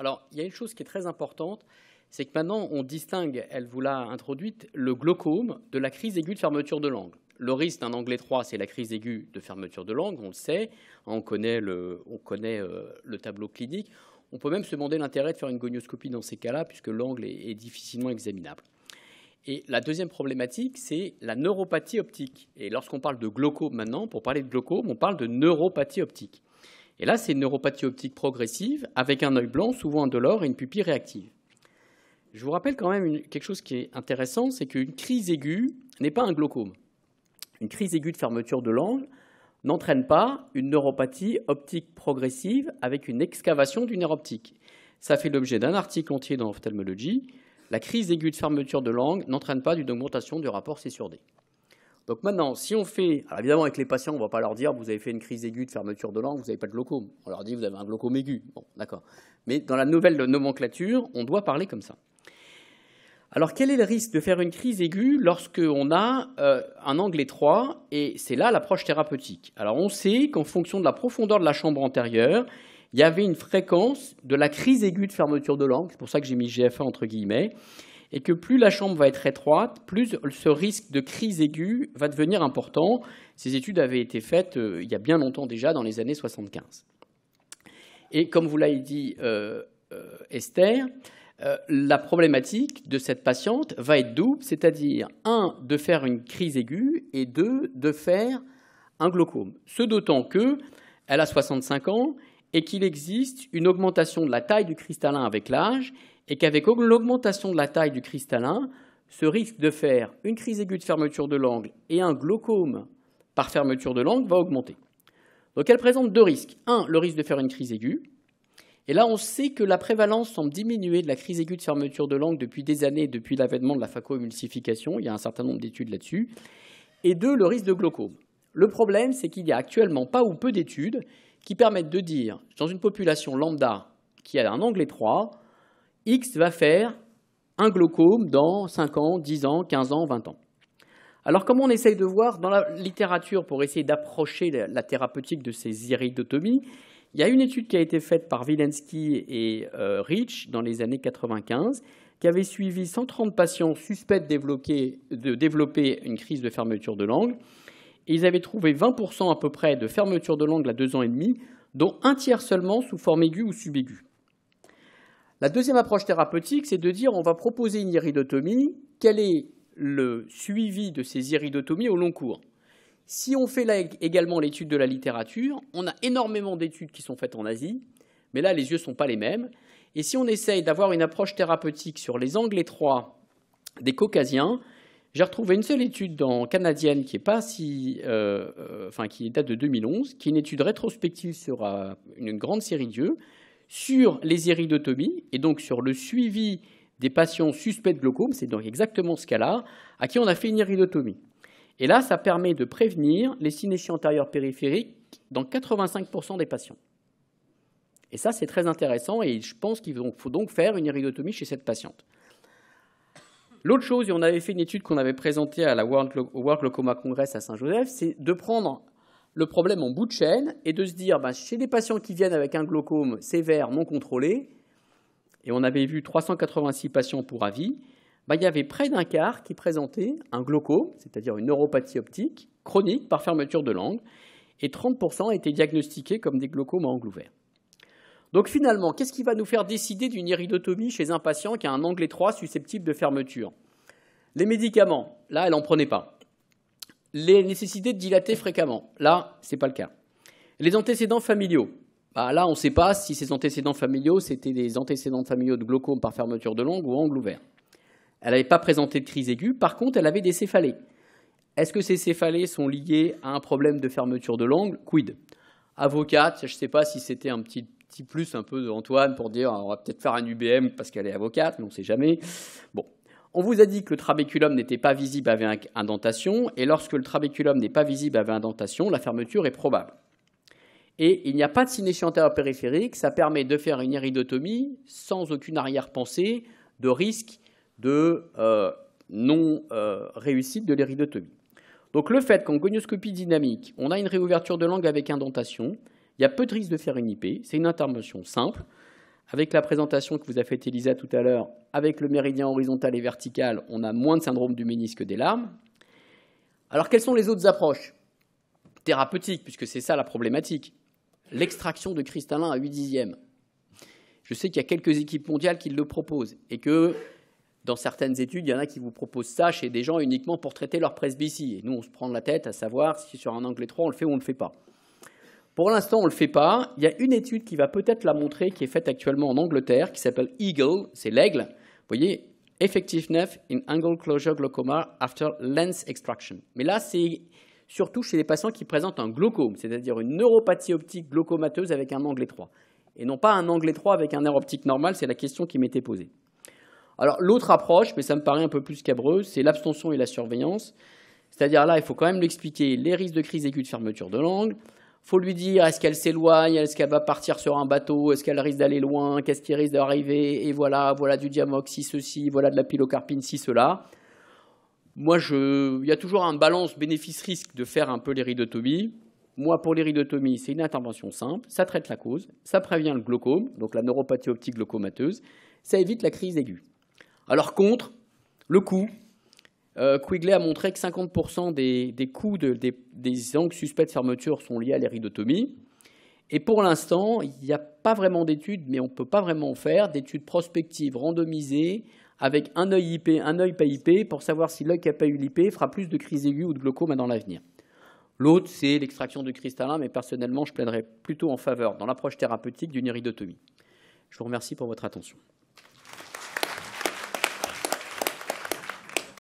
Alors, il y a une chose qui est très importante, c'est que maintenant, on distingue, elle vous l'a introduite, le glaucome de la crise aiguë de fermeture de l'angle. Le risque d'un anglais 3, c'est la crise aiguë de fermeture de l'angle, on le sait, on connaît euh, le, tableau clinique. On peut même se demander l'intérêt de faire une gonioscopie dans ces cas-là, puisque l'angle est, est difficilement examinable. Et la deuxième problématique, c'est la neuropathie optique. Et lorsqu'on parle de glaucome maintenant, pour parler de glaucome, on parle de neuropathie optique. Et là, c'est une neuropathie optique progressive avec un œil blanc, souvent indolore, et une pupille réactive. Je vous rappelle quand même quelque chose qui est intéressant, c'est qu'une crise aiguë n'est pas un glaucome. Une crise aiguë de fermeture de l'angle n'entraîne pas une neuropathie optique progressive avec une excavation du nerf optique. Ça fait l'objet d'un article entier dans Ophthalmology. La crise aiguë de fermeture de l'angle n'entraîne pas d'une augmentation du rapport C sur D. Donc maintenant, si on fait, alors évidemment avec les patients, on ne va pas leur dire vous avez fait une crise aiguë de fermeture de langue, vous n'avez pas de glaucome. On leur dit vous avez un glaucome aigu. Bon, d'accord. Mais dans la nouvelle nomenclature, on doit parler comme ça. Alors quel est le risque de faire une crise aiguë lorsqu'on a euh, un angle étroit Et c'est là l'approche thérapeutique. Alors on sait qu'en fonction de la profondeur de la chambre antérieure, il y avait une fréquence de la crise aiguë de fermeture de langue, c'est pour ça que j'ai mis GFA entre guillemets, et que plus la chambre va être étroite, plus ce risque de crise aiguë va devenir important. Ces études avaient été faites euh, il y a bien longtemps déjà, dans les années 75. Et comme vous l'avez dit, euh, euh, Esther, la problématique de cette patiente va être double, c'est-à-dire, un, de faire une crise aiguë, et deux, de faire un glaucome. Ce d'autant que elle a 65 ans et qu'il existe une augmentation de la taille du cristallin avec l'âge, et qu'avec l'augmentation de la taille du cristallin, ce risque de faire une crise aiguë de fermeture de l'angle et un glaucome par fermeture de l'angle va augmenter. Donc elle présente deux risques. Un, le risque de faire une crise aiguë. Et là, on sait que la prévalence semble diminuer de la crise aiguë de fermeture de l'angle depuis des années, depuis l'avènement de la phacoémulsification. Il y a un certain nombre d'études là-dessus. Et deux, le risque de glaucome. Le problème, c'est qu'il n'y a actuellement pas ou peu d'études qui permettent de dire, dans une population lambda qui a un angle étroit, X va faire un glaucome dans 5 ans, 10 ans, 15 ans, 20 ans. Alors, comme on essaye de voir dans la littérature pour essayer d'approcher la thérapeutique de ces iridotomies, il y a une étude qui a été faite par Wilensky et euh, Rich dans les années 95 qui avait suivi 130 patients suspects de développer, une crise de fermeture de l'angle, ils avaient trouvé 20% à peu près de fermeture de l'angle à 2 ans et demi, dont un tiers seulement sous forme aiguë ou subaiguë. La deuxième approche thérapeutique, c'est de dire on va proposer une iridotomie, quel est le suivi de ces iridotomies au long cours Si on fait également l'étude de la littérature, on a énormément d'études qui sont faites en Asie, mais là les yeux ne sont pas les mêmes. Et si on essaye d'avoir une approche thérapeutique sur les angles étroits des Caucasiens, j'ai retrouvé une seule étude canadienne qui est pas si, euh, euh, enfin qui date de 2011, qui est une étude rétrospective sur euh, une grande série d'yeux, sur les iridotomies et donc sur le suivi des patients suspects de glaucome, c'est donc exactement ce cas-là, à qui on a fait une iridotomie. Et là, ça permet de prévenir les synéchies antérieures périphériques dans 85% des patients. Et ça, c'est très intéressant et je pense qu'il faut donc faire une iridotomie chez cette patiente. L'autre chose, et on avait fait une étude qu'on avait présentée à la World, Glaucoma Congress à Saint-Joseph, c'est de prendre le problème en bout de chaîne et de se dire, bah, chez les patients qui viennent avec un glaucome sévère non contrôlé, et on avait vu 386 patients pour avis, bah, il y avait près d'un quart qui présentait un glaucome, c'est-à-dire une neuropathie optique chronique par fermeture de langue, et 30% étaient diagnostiqués comme des glaucomes à angle ouvert. Donc finalement, qu'est-ce qui va nous faire décider d'une iridotomie chez un patient qui a un angle étroit susceptible de fermeture Les médicaments, là, elle n'en prenait pas. Les nécessités de dilater fréquemment, là, ce n'est pas le cas. Les antécédents familiaux, bah, là, on ne sait pas si ces antécédents familiaux, c'était des antécédents familiaux de glaucome par fermeture de l'angle ou angle ouvert. Elle n'avait pas présenté de crise aiguë, par contre, elle avait des céphalées. Est-ce que ces céphalées sont liées à un problème de fermeture de l'angle Quid. Avocate, je ne sais pas si c'était un petit petit plus un peu de Antoine pour dire on va peut-être faire un UBM parce qu'elle est avocate, mais on ne sait jamais. Bon. On vous a dit que le trabéculum n'était pas visible avec indentation, et lorsque le trabéculum n'est pas visible avec indentation, la fermeture est probable. Et il n'y a pas de sinéchantère périphérique ça permet de faire une iridotomie sans aucune arrière-pensée de risque de euh, non-réussite euh, de l'iridotomie. Donc le fait qu'en gonioscopie dynamique, on a une réouverture de langue avec indentation, il y a peu de risques de faire une IP. C'est une intervention simple. Avec la présentation que vous a faite Elisa tout à l'heure, avec le méridien horizontal et vertical, on a moins de syndrome du ménisque des larmes. Alors, quelles sont les autres approches Thérapeutiques, puisque c'est ça la problématique. L'extraction de cristallin à 8 dixièmes. Je sais qu'il y a quelques équipes mondiales qui le proposent et que dans certaines études, il y en a qui vous proposent ça chez des gens uniquement pour traiter leur presbytie. Et nous, on se prend la tête à savoir si sur un angle étroit, on le fait ou on ne le fait pas. Pour l'instant, on ne le fait pas. Il y a une étude qui va peut-être la montrer, qui est faite actuellement en Angleterre, qui s'appelle Eagle, c'est l'aigle. Vous voyez, effectiveness in angle closure glaucoma after lens extraction. Mais là, c'est surtout chez les patients qui présentent un glaucome, c'est-à-dire une neuropathie optique glaucomateuse avec un angle étroit, et non pas un angle étroit avec un nerf optique normal, c'est la question qui m'était posée. Alors l'autre approche, mais ça me paraît un peu plus cabreux, c'est l'abstention et la surveillance. C'est-à-dire là, il faut quand même l'expliquer, les risques de crise aiguë de fermeture de l'angle, faut lui dire est-ce qu'elle s'éloigne, est-ce qu'elle va partir sur un bateau, est-ce qu'elle risque d'aller loin, qu'est-ce qui risque d'arriver, et voilà, voilà du diamox, si ceci, voilà de la pilocarpine, si cela. Moi, je... il y a toujours un balance bénéfice-risque de faire un peu l'iridotomie. Moi, pour l'iridotomie, c'est une intervention simple, ça traite la cause, ça prévient le glaucome, donc la neuropathie optique glaucomateuse, ça évite la crise aiguë. Alors contre, le coût, euh, Quigley a montré que 50% des, des, coûts des, angles suspects de fermeture sont liés à l'iridotomie. Et pour l'instant, il n'y a pas vraiment d'études, mais on ne peut pas vraiment faire, d'études prospectives randomisées avec un œil IP, un œil pas IP, pour savoir si l'œil qui n'a pas eu l'IP fera plus de crises aiguës ou de glaucome dans l'avenir. L'autre, c'est l'extraction du cristallin, mais personnellement, je plaiderais plutôt en faveur, dans l'approche thérapeutique, d'une iridotomie. Je vous remercie pour votre attention.